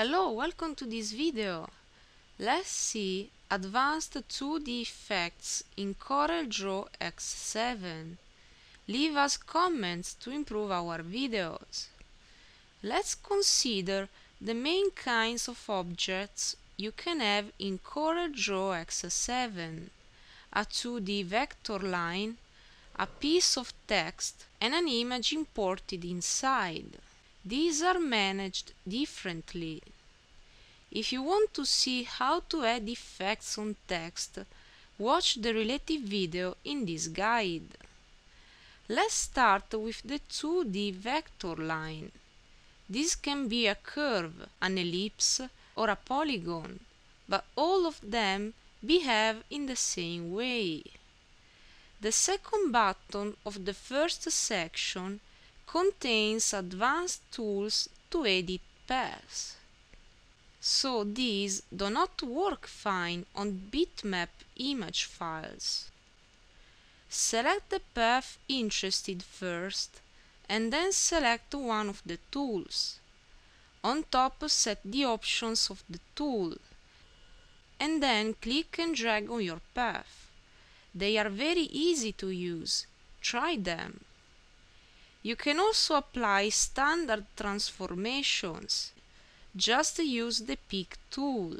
Hello, welcome to this video. Let's see advanced 2D effects in CorelDRAW X7. Leave us comments to improve our videos. Let's consider the main kinds of objects you can have in CorelDRAW X7. A 2D vector line, a piece of text and an image imported inside. These are managed differently. If you want to see how to add effects on text, watch the related video in this guide. Let's start with the 2D vector line. This can be a curve, an ellipse, or a polygon, but all of them behave in the same way. The second button of the first section contains advanced tools to edit paths, So these do not work fine on bitmap image files. Select the path interested first and then select one of the tools. On top set the options of the tool and then click and drag on your path. They are very easy to use. Try them. You can also apply standard transformations. Just use the pick tool.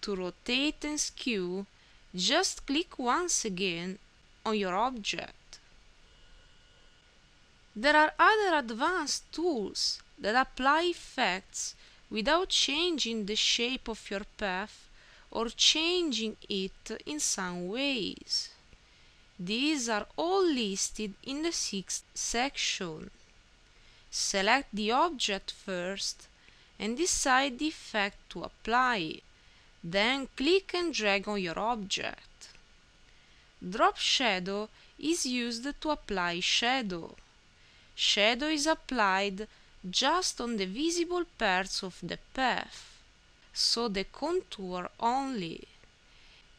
To rotate and skew, just click once again on your object. There are other advanced tools that apply effects without changing the shape of your path or changing it in some ways. These are all listed in the sixth section. Select the object first and decide the effect to apply. Then click and drag on your object. Drop shadow is used to apply shadow. Shadow is applied just on the visible parts of the path, so the contour only.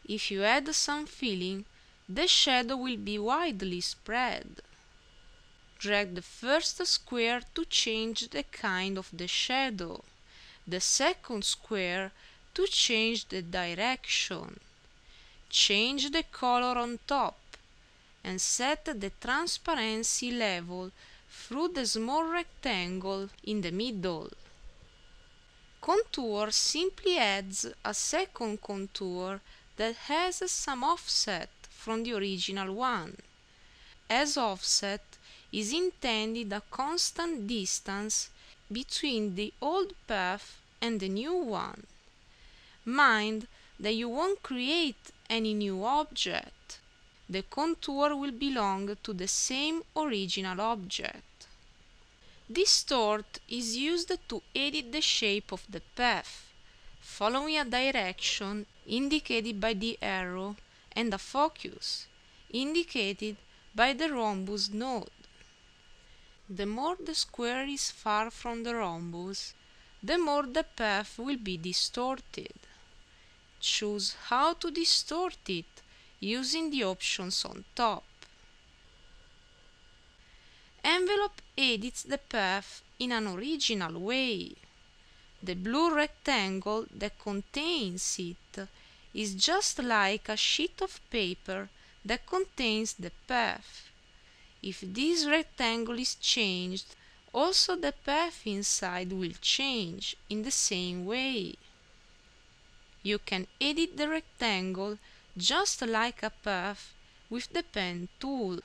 If you add some filling, the shadow will be widely spread. Drag the first square to change the kind of the shadow, the second square to change the direction. Change the color on top and set the transparency level through the small rectangle in the middle. Contour simply adds a second contour that has some offset from the original one. As offset is intended a constant distance between the old path and the new one. Mind that you won't create any new object. The contour will belong to the same original object. Distort is used to edit the shape of the path, following a direction indicated by the arrow and a focus, indicated by the rhombus node. The more the square is far from the rhombus, the more the path will be distorted. Choose how to distort it using the options on top. Envelope edits the path in an original way. The blue rectangle that contains it is just like a sheet of paper that contains the path. If this rectangle is changed, also the path inside will change in the same way. You can edit the rectangle just like a path with the pen tool.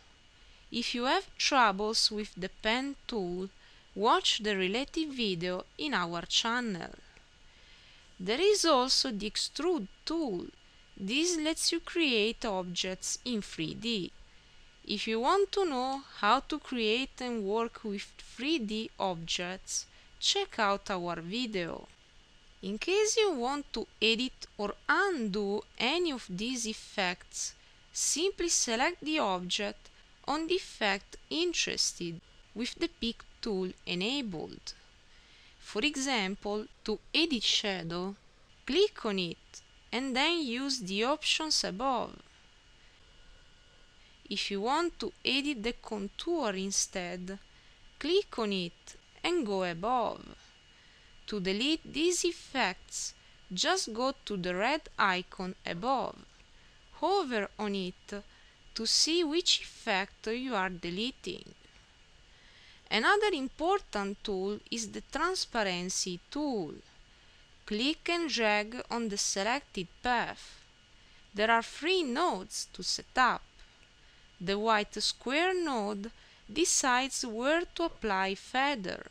If you have troubles with the pen tool, watch the related video in our channel. There is also the extrude tool. This lets you create objects in 3D. If you want to know how to create and work with 3D objects, check out our video. In case you want to edit or undo any of these effects, simply select the object on the effect interested with the pick tool enabled for example to edit shadow click on it and then use the options above if you want to edit the contour instead click on it and go above to delete these effects just go to the red icon above hover on it to see which effect you are deleting Another important tool is the transparency tool. Click and drag on the selected path. There are three nodes to set up. The white square node decides where to apply feather.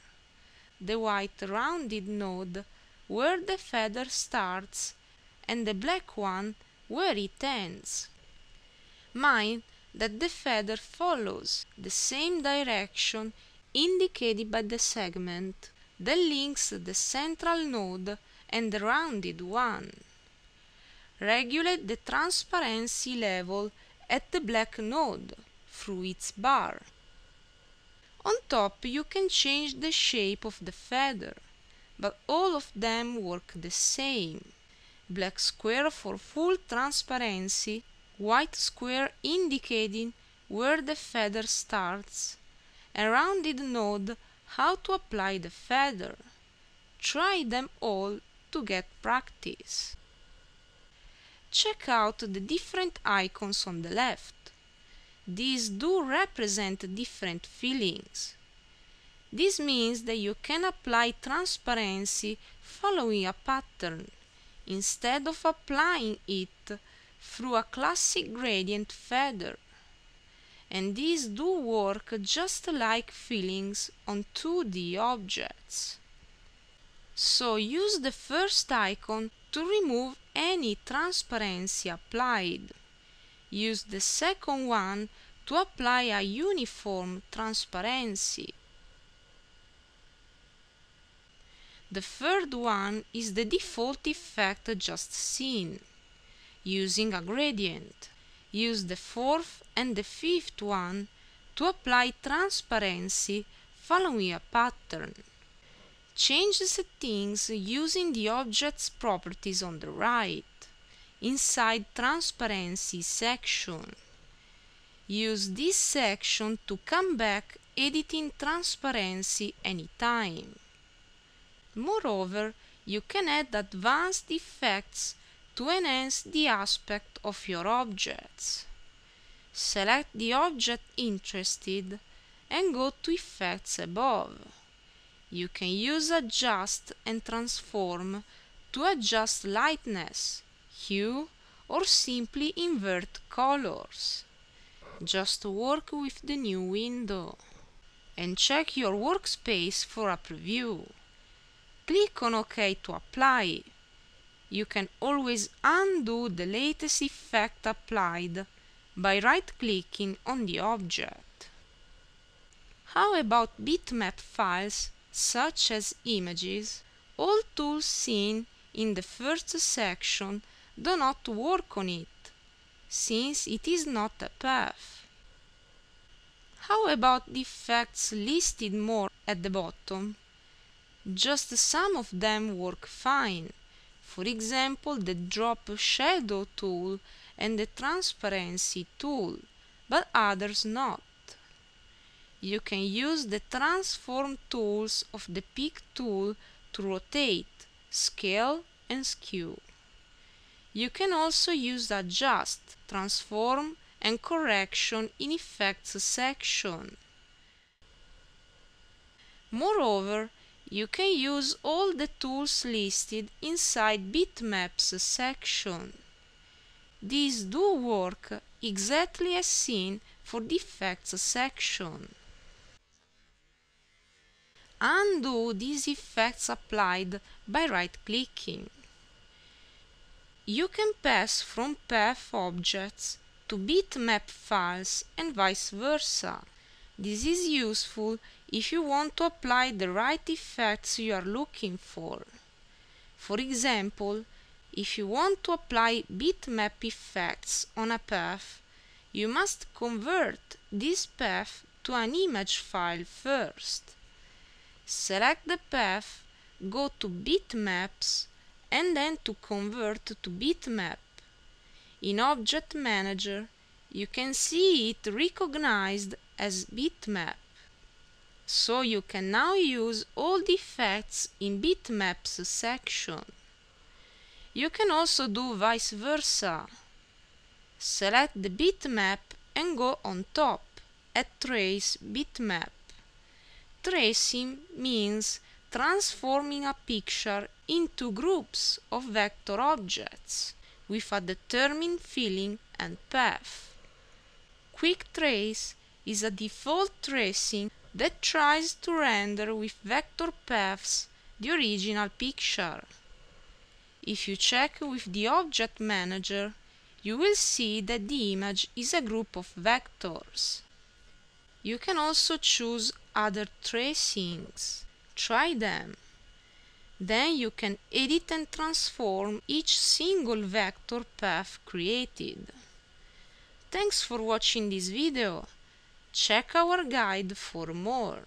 The white rounded node where the feather starts and the black one where it ends. Mind that the feather follows the same direction indicated by the segment that links the central node and the rounded one. Regulate the transparency level at the black node through its bar. On top you can change the shape of the feather, but all of them work the same. Black square for full transparency, white square indicating where the feather starts, Around rounded node how to apply the feather. Try them all to get practice. Check out the different icons on the left. These do represent different feelings. This means that you can apply transparency following a pattern instead of applying it through a classic gradient feather and these do work just like fillings on 2D objects. So use the first icon to remove any transparency applied. Use the second one to apply a uniform transparency. The third one is the default effect just seen, using a gradient use the fourth and the fifth one to apply transparency following a pattern. Change the settings using the object's properties on the right, inside Transparency section. Use this section to come back editing transparency anytime. Moreover, you can add advanced effects to enhance the aspect of your objects. Select the object interested and go to Effects above. You can use Adjust and Transform to adjust lightness, hue, or simply invert colors. Just work with the new window and check your workspace for a preview. Click on OK to apply you can always undo the latest effect applied by right-clicking on the object. How about bitmap files such as images? All tools seen in the first section do not work on it, since it is not a path. How about the effects listed more at the bottom? Just some of them work fine. For example, the drop shadow tool and the transparency tool, but others not. You can use the transform tools of the pick tool to rotate, scale and skew. You can also use adjust, transform and correction in effects section. Moreover, you can use all the tools listed inside bitmaps section. These do work exactly as seen for effects section. Undo these effects applied by right-clicking. You can pass from path objects to bitmap files and vice versa. This is useful if you want to apply the right effects you are looking for. For example, if you want to apply bitmap effects on a path, you must convert this path to an image file first. Select the path, go to bitmaps and then to convert to bitmap. In Object Manager, you can see it recognized as bitmap. So you can now use all the effects in bitmaps section. You can also do vice versa. Select the bitmap and go on top at trace bitmap. Tracing means transforming a picture into groups of vector objects with a determined filling and path. Quick trace is a default tracing that tries to render with vector paths the original picture. If you check with the Object Manager, you will see that the image is a group of vectors. You can also choose other tracings. Try them. Then you can edit and transform each single vector path created. Thanks for watching this video. Check our guide for more.